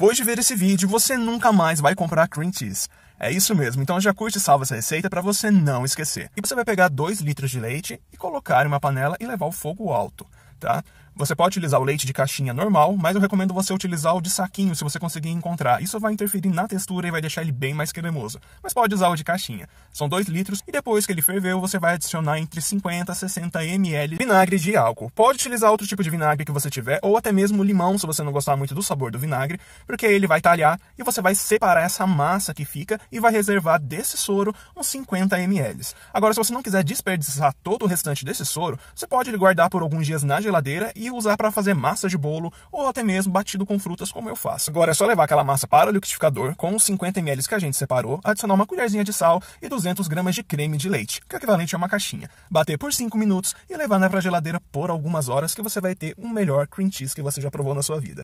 depois de ver esse vídeo, você nunca mais vai comprar cream cheese. É isso mesmo, então já curte e salva essa receita para você não esquecer. E você vai pegar 2 litros de leite e colocar em uma panela e levar o fogo alto, tá? Você pode utilizar o leite de caixinha normal, mas eu recomendo você utilizar o de saquinho se você conseguir encontrar. Isso vai interferir na textura e vai deixar ele bem mais cremoso. Mas pode usar o de caixinha. São 2 litros e depois que ele ferveu, você vai adicionar entre 50 a 60 ml vinagre de álcool. Pode utilizar outro tipo de vinagre que você tiver ou até mesmo limão se você não gostar muito do sabor do vinagre, porque ele vai talhar e você vai separar essa massa que fica e vai reservar desse soro uns 50 ml. Agora, se você não quiser desperdiçar todo o restante desse soro, você pode ele guardar por alguns dias na geladeira e usar para fazer massa de bolo ou até mesmo batido com frutas, como eu faço. Agora é só levar aquela massa para o liquidificador com os 50 ml que a gente separou, adicionar uma colherzinha de sal e 200 gramas de creme de leite, que é equivalente a uma caixinha. Bater por 5 minutos e levar na geladeira por algumas horas que você vai ter um melhor cream cheese que você já provou na sua vida.